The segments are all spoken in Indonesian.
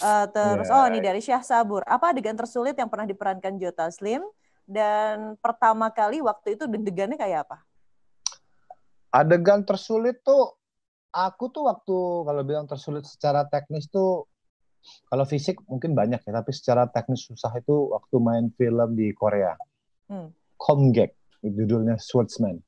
Uh, terus yeah. oh ini dari Syah Sabur. Apa adegan tersulit yang pernah diperankan Jota Slim dan pertama kali waktu itu deg-degannya kayak apa? Adegan tersulit tuh aku tuh waktu kalau bilang tersulit secara teknis tuh kalau fisik mungkin banyak ya, tapi secara teknis susah itu waktu main film di Korea. Hmm. Komgek, judulnya Swordsman.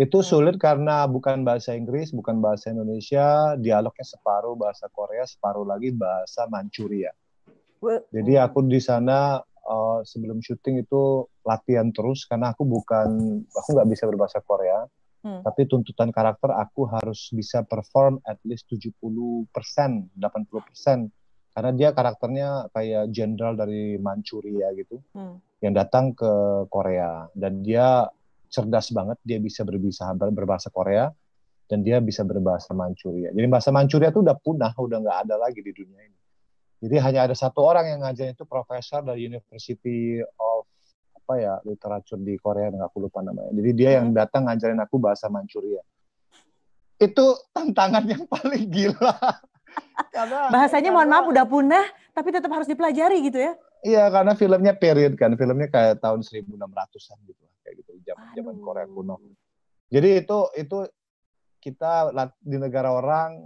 Itu iya. sulit karena bukan bahasa Inggris, bukan bahasa Indonesia, dialognya separuh bahasa Korea, separuh lagi bahasa Manchuria. Jadi oh. aku di sana uh, sebelum syuting itu latihan terus karena aku bukan aku nggak bisa berbahasa Korea. Hmm. Tapi tuntutan karakter aku harus bisa perform at least 70%, 80%. Karena dia karakternya kayak jenderal dari Manchuria gitu. Hmm. Yang datang ke Korea dan dia cerdas banget dia bisa berbisa berbahasa Korea dan dia bisa berbahasa Manchuria. Jadi bahasa Manchuria itu udah punah, udah nggak ada lagi di dunia ini. Jadi hanya ada satu orang yang ngajarin itu profesor dari University of apa ya literatur di Korea nggak aku lupa namanya. Jadi dia yang hmm. datang ngajarin aku bahasa Manchuria. Itu tantangan yang paling gila. karena, Bahasanya karena, mohon maaf udah punah, tapi tetap harus dipelajari gitu ya. Iya, karena filmnya period kan. Filmnya kayak tahun 1600-an gitu zaman zaman Korea kuno. Jadi itu itu kita di negara orang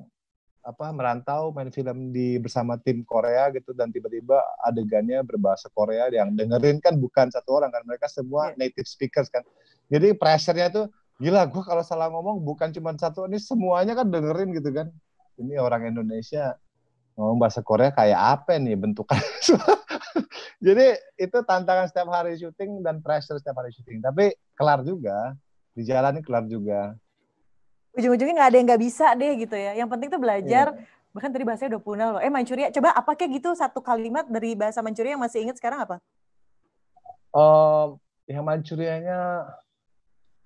apa merantau main film di bersama tim Korea gitu dan tiba-tiba adegannya berbahasa Korea yang dengerin kan bukan satu orang kan mereka semua yeah. native speakers kan jadi pressure-nya tuh gila gue kalau salah ngomong bukan cuma satu ini semuanya kan dengerin gitu kan ini orang Indonesia ngomong bahasa Korea kayak apa nih bentukan jadi itu tantangan setiap hari syuting dan pressure setiap hari syuting tapi kelar juga di jalan kelar juga ujung-ujungnya nggak ada yang nggak bisa deh gitu ya yang penting tuh belajar yeah. bahkan tadi bahasanya udah punah loh eh Mancuria, coba apa kayak gitu satu kalimat dari bahasa Mancuria yang masih inget sekarang apa um, yang tambi,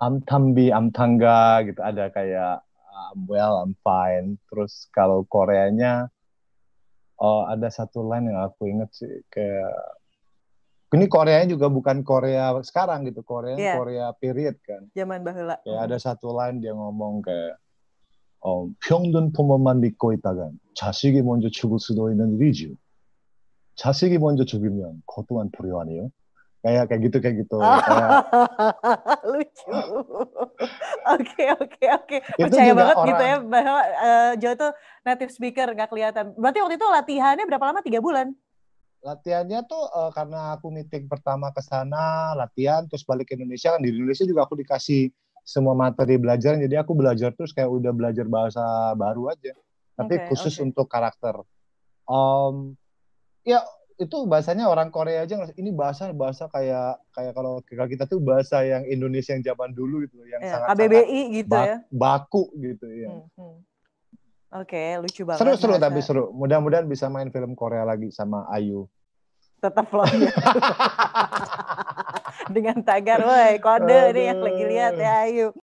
amtambi amtangga gitu ada kayak I'm well, I'm fine. Terus kalau Koreanya oh, ada satu line yang aku inget sih kayak ini Koreanya juga bukan Korea sekarang gitu Korea yeah. Korea period kan zaman bahula ya ada hmm. satu line dia ngomong kayak oh, 평등 포만만 믿고 있다간 자식이 먼저 죽을 수도 있는 일이죠. 자식이 먼저 죽으면 그것만 또한 불효 kayak kayak gitu kayak gitu kayak... lucu oke oke oke percaya banget gitu orang... gitu ya bahwa uh, eh, Jo itu native speaker nggak kelihatan berarti waktu itu latihannya berapa lama tiga bulan latihannya tuh uh, karena aku meeting pertama ke sana latihan terus balik ke Indonesia kan di Indonesia juga aku dikasih semua materi belajar jadi aku belajar terus kayak udah belajar bahasa baru aja tapi okay, khusus okay. untuk karakter um, ya itu bahasanya orang Korea aja ini bahasa bahasa kayak kayak kalau kita tuh bahasa yang Indonesia yang zaman dulu gitu yang yeah, sangat ABBI sangat gitu ba ya baku gitu ya hmm, hmm. Oke, okay, lucu banget. Seru-seru tapi seru. Mudah-mudahan bisa main film Korea lagi sama Ayu. Tetap loh Dengan tagar, woi kode nih yang lagi lihat ya Ayu.